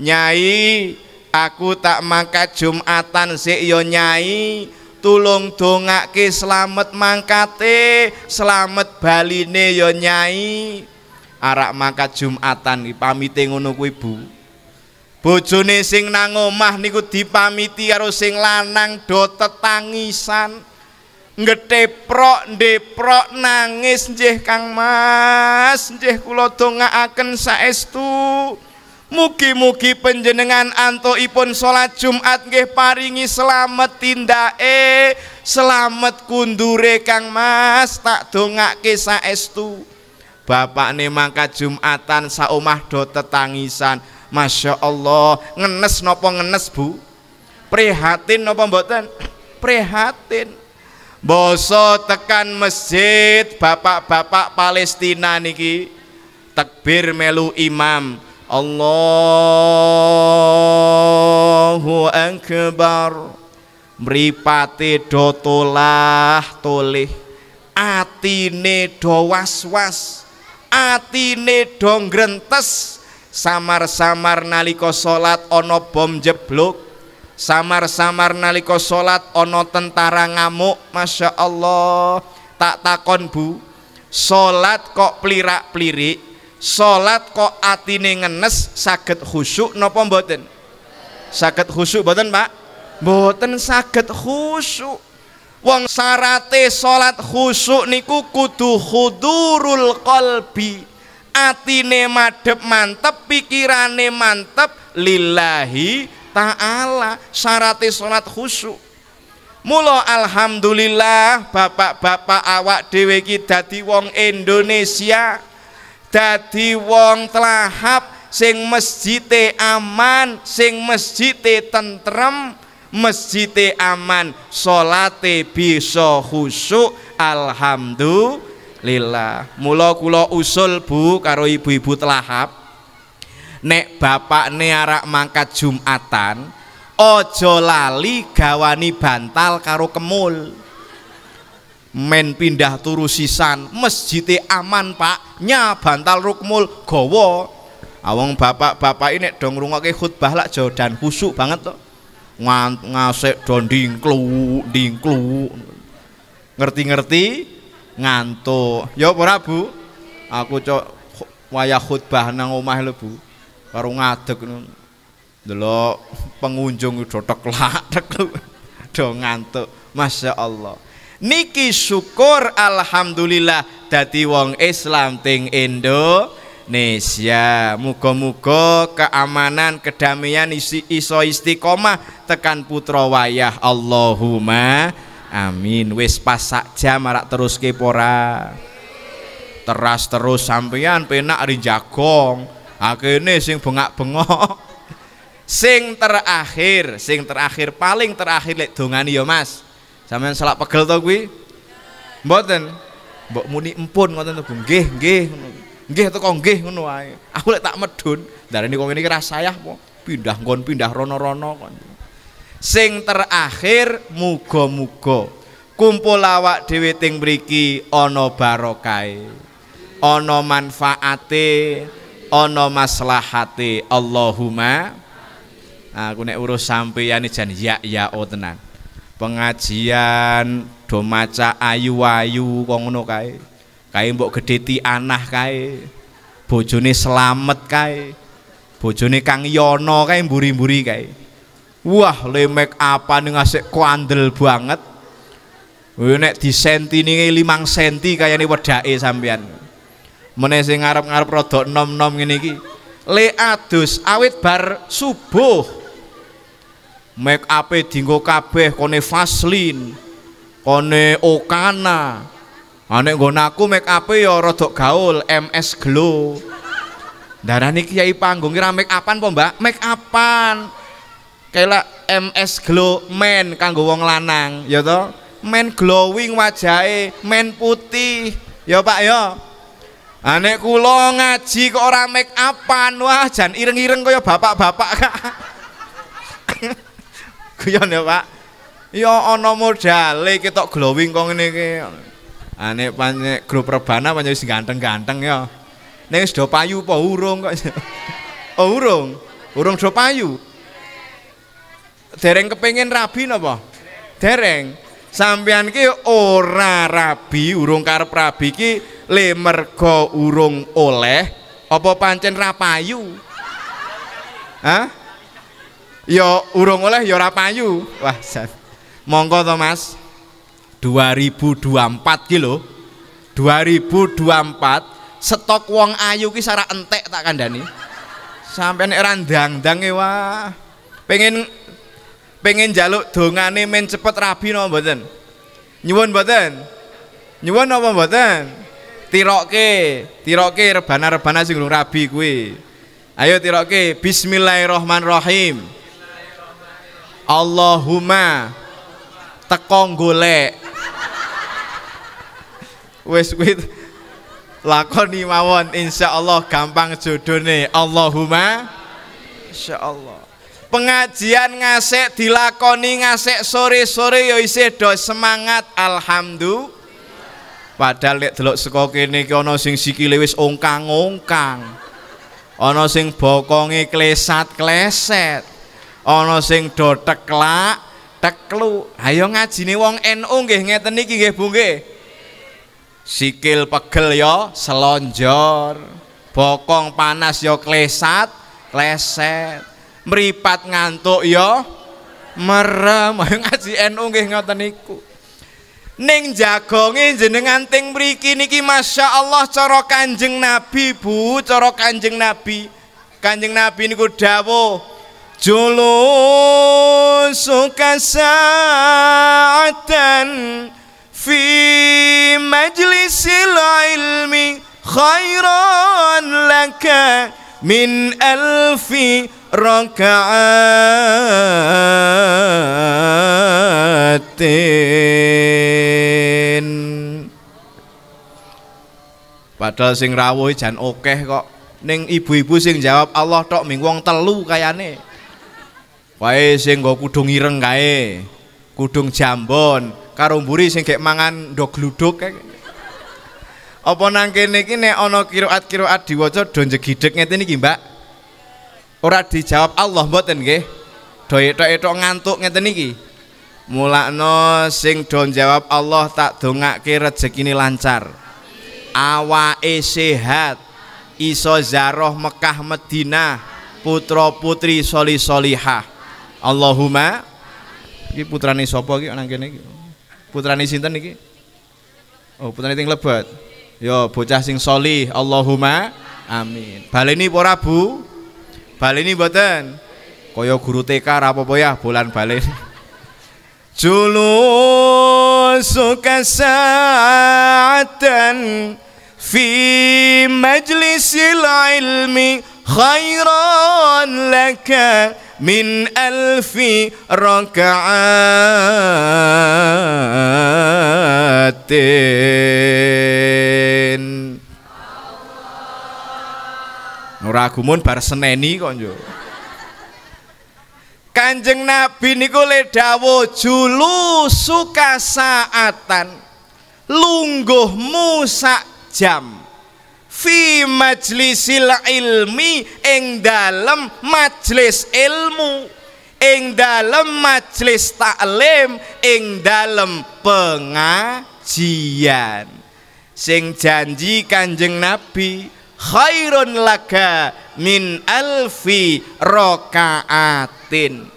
Nyai, aku tak mangkat Jumatan sik yo Nyai. Tulung dongake selamat mangkate, selamat baline yo Nyai. Arak mangkat Jumatan iki pamite ngono kuwi Bu. Bojone sing nang omah niku dipamiti karo sing lanang do tetangisan. Ngetheprok ndeprok nangis njih Kang Mas, njih kula dongaaken saestu. Mugi-mugi penjenengan antukipun salat Jumat nggih paringi selamat tindake, selamat kundure Kang Mas tak dongake saestu. Bapakne mangkat Jumatan saomah do tetangisan. Masya Allah, ngenes nopo ngenes Bu? Prihatin nopo mboten? Prihatin. Boso tekan masjid bapak-bapak Palestina niki takbir melu imam Allahu Akbar meripati do tolah atine do was-was atine do grentes samar-samar naliko solat ono bom jeblok samar-samar naliko solat ono tentara ngamuk Masya Allah tak takon Bu solat kok plirak-plirik salat kok atine ngenes saged khusyuk napa mboten saged khusyuk mboten Pak mboten saged khusyuk wong syarate salat khusyuk niku kudu khudurul qalbi atine madhep mantep pikirane mantep lillahi taala syarate salat khusyuk Mula alhamdulillah bapak-bapak awak dhewe iki dadi wong Indonesia dadi wong telahap sing masjide aman sing masjide tentrem masjide aman salate bisa khusyuk alhamdulillah mula kula usul Bu karo ibu-ibu telahap nek bapakne arak mangkat Jumatan aja lali gawani bantal karo kemul men pindah turu sisan masjid aman pak nya bantal rukmul gowo awang ah, bapak-bapak ini dong rungokke khutbah lah jauh dan khusuk banget tuh Ngant, ngasek don dingklu dingklu ngerti-ngerti ngantuk ya ora aku cok wayah khutbah nang omah lebu Bu karo ngadeg delok pengunjung do teklak dong ngantuk Masya Allah niki syukur alhamdulillah dadi wong Islam ting Indonesia muga-muga keamanan kedamaian isi iso istiqomah tekan putra wayah Allahumma amin wis pas sak jam arak terus kepora teras terus sampeyan penak ri jagong akhirnya sing bengak-bengok sing terakhir sing terakhir paling terakhir lek dongani ya Mas sama yang selak pegel tau gue, Mboten. Mbok muni empun ngoten to, Nggih, Nggih, nggih. to kok nggih ngono wae. Aku lek tak medhun, darani kok ngene iki rasayah sayah po. Pindah nggon pindah rono-rono kon. Sing terakhir muga-muga kumpul awak dhewe teng mriki ana barokah ana manfaate ana maslahate Allahumma nah, aku nek urus sampeyan jan ya ya tenan pengajian do maca ayu-ayu kok ngono kae kae mbok gedeti anah kae bojone selamat kae bojone Kang Yono kae mburi-mburi kae wah le make apa ning asik kuandel banget Wih, nek senti nih limang senti kayaknya wedake sampean sambian sing ngarep-ngarep rada nom-nom ngene ki le adus awit bar subuh make up dinggo kabeh kone vaselin kone okana anek nggon aku make up ya rada gaul MS Glow darani kiai panggung kira make upan po mbak make upan kela MS Glow men kanggo wong lanang ya to men glowing wajahe men putih ya pak ya Anek kula ngaji ke orang make upan wah jan ireng-ireng kaya bapak-bapak kak Guyon ya, Pak. Ya nomor modale kita glowing kok ini. Ane ah, banyak grup rebana banyak wis ganteng-ganteng ya. Neng sudah payu apa urung kok. Oh urung. Urung sudah payu. Dereng kepengen rabi napa? Dereng. Sampeyan ki ora rabi, urung karep rabi ki le mergo urung oleh apa pancen rapiu? Ah? Hah? Yo ya, urung oleh yo ya rapayu Wah, set. Monggo to, Mas. 2024 ki lho. 2024 stok wong ayu ki sara entek tak kandhani. Sampeyan ora ndang-ndang wah. Pengen pengen jaluk dongane men cepet rabi napa no, mboten? Nyuwun mboten? Nyuwun napa mboten? Tiroke, tiroke rebana-rebana sing rabi kuwi. Ayo tiroke, bismillahirrahmanirrahim. Allahumma tekong golek wis kuwi lakoni mawon insyaallah gampang jodone Allahumma insyaallah pengajian ngasek dilakoni ngasek sore-sore ya isih do semangat alhamdulillah padahal lek delok saka kene iki ana sing sikile wis ongkang-ongkang ana sing bokonge klesat-kleset ana sing do teklak teklu ayo ngajine wong NU nggih ngeten iki nggih Bu nggih sikil pegel ya selonjor bokong panas ya klesat kleset mripat ngantuk ya merem ayo ngaji NU nggih ngoten niku ning jagonge jenengan teng mriki niki Masya Allah cara Kanjeng Nabi Bu cara Kanjeng Nabi Kanjeng Nabi niku dawuh جلوسك ساعة في مجلس العلم خيرا لك من ألف padahal sing rawuh jan okeh kok ning ibu-ibu sing jawab Allah tok ming wong telu kayane wae sing nggo kudung ireng kae kudung jambon karo mburi sing gek mangan ndok gluduk kae apa nang kene iki nek ana kiraat-kiraat diwaca do njegidhek ngene iki Mbak ora dijawab Allah mboten nggih do etok-etok ngantuk ngeten iki mulakno sing do jawab Allah tak dongake rezekine lancar awake sehat iso zaroh Mekah Madinah putra putri soli solihah Allahumma iki putrane sapa iki nang kene iki putrane sinten iki oh putrane ting lebet yo ya, bocah sing solih Allahumma amin baleni ora Bu baleni mboten kaya guru TK ra ya bulan baleni جلوسك ساعة fi مجلس ilmi khairan laka min alfi rakaatin Nuragumun gumun bar seneni kok Kanjeng Nabi niku le dawuh julu suka saatan lungguhmu sak jam fi majlisil ilmi ing dalam majlis ilmu ing dalam majlis taklim ing dalam pengajian sing janji kanjeng nabi khairun laga min alfi rokaatin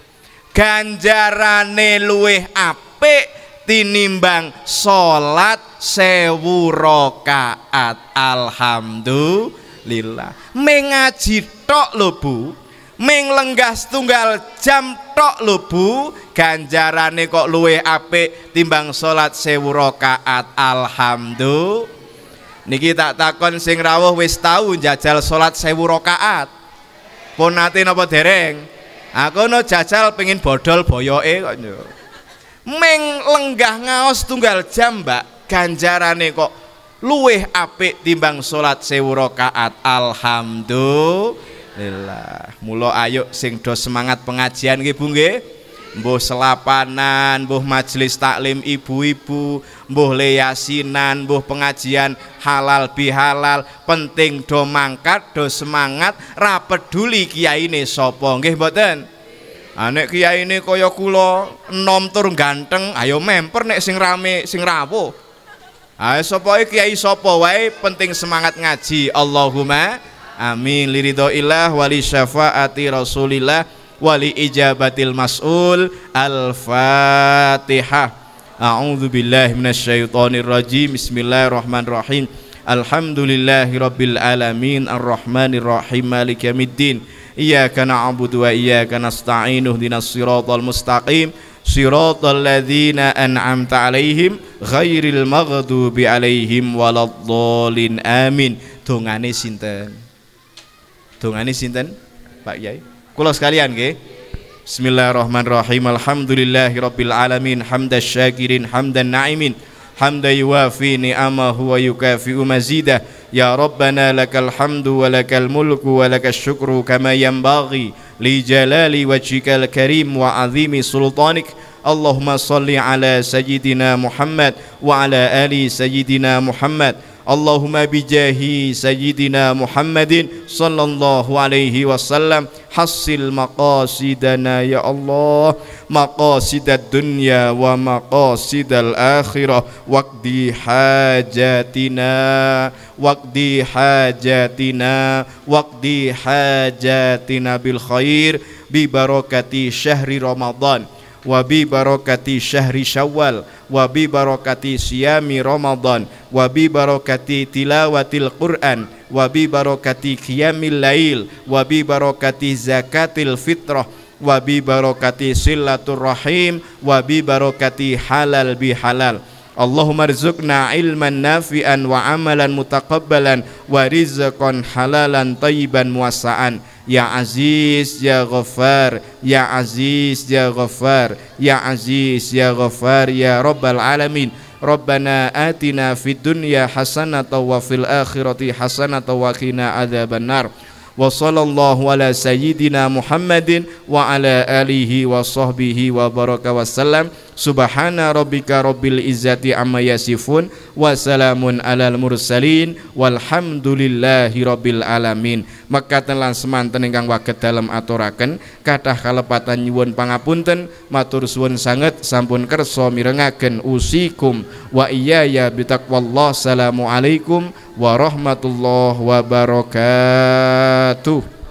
ganjarane luweh apik tinimbang salat sewu rakaat alhamdulillah ming ngaji tok lho Bu ming lenggah setunggal jam tok lho Bu ganjarane kok luwe apik timbang salat sewu rakaat alhamdulillah niki tak takon sing rawuh wis tau jajal salat sewu rakaat pun napa dereng aku no jajal pengen bodol boyoke kok ming lenggah ngaos tunggal jam mbak ganjarane kok luweh apik timbang salat sewu rakaat alhamdulillah Mula ayo sing do semangat pengajian nggih Bu nggih mbuh selapanan Mbah majelis taklim ibu-ibu Mbah leyasinan Mbah pengajian halal bihalal penting do mangkat do semangat ra peduli kiyaine sapa nggih mboten Anek kiai ini kaya kulo nom tur ganteng, ayo memper nek sing rame, sing rawuh. Ah sapa kiai sapa wae penting semangat ngaji. Allahumma amin liridho illah wali syafaati rasulillah wali ijabatil mas'ul al-fatihah a'udzu billahi minasyaitonir rajim bismillahirrahmanirrahim alhamdulillahi rabbil alamin arrahmanir rahim maliki yaumiddin iyyaka na'budu wa iyyaka nasta'in ihdinas siratal mustaqim صراط الذين أنعمت عليهم غير المغضوب عليهم ولا الضالين آمين تونغاني سنتن تونغاني سنتن Pak Yai Kulo sekalian ke Bismillahirrahmanirrahim Alhamdulillahirrabbilalamin الحمد syakirin Hamdan na'imin حمد يوافي نعمه ويكافئ مزيدا يا ربنا لك الحمد ولك الملك ولك الشكر كما ينبغي لجلال وجهك الكريم وعظيم سلطانك اللهم صل على سيدنا محمد وعلى آل سيدنا محمد اللهم بجاه سيدنا محمد صلى الله عليه وسلم حصل مقاصدنا يا الله مقاصد الدنيا ومقاصد الآخرة وقد حاجاتنا وقد حاجاتنا وقد حاجاتنا بالخير ببركة شهر رمضان wa bi barakati syahri syawal wa bi barakati siyami ramadan wa bi barakati tilawatil quran wa bi barakati qiyamil lail wa bi barakati zakatil fitrah wa bi barakati silatul rahim wa bi barakati halal bi halal Allahumma rizukna ilman nafi'an wa amalan mutakabbalan wa rizqan halalan tayyiban muasa'an Ya Aziz Ya Ghaffar Ya Aziz Ya Ghaffar Ya Aziz Ya Ghaffar Ya Rabbal Alamin Rabbana atina fid dunya hasanatan wa fil akhirati hasanatan wa qina adzabannar wa sallallahu ala sayyidina Muhammadin wa ala alihi wa sahbihi wa baraka wasallam Subhana rabbika rabbil izzati amma yasifun wa alal mursalin walhamdulillahi rabbil alamin. Maka telan semanten ingkang waget dalem aturaken kathah kalepatan nyuwun pangapunten matur suwun sanget sampun kersa mirengaken usikum wa iyaya bitaqwallah salamu warahmatullahi wabarakatuh.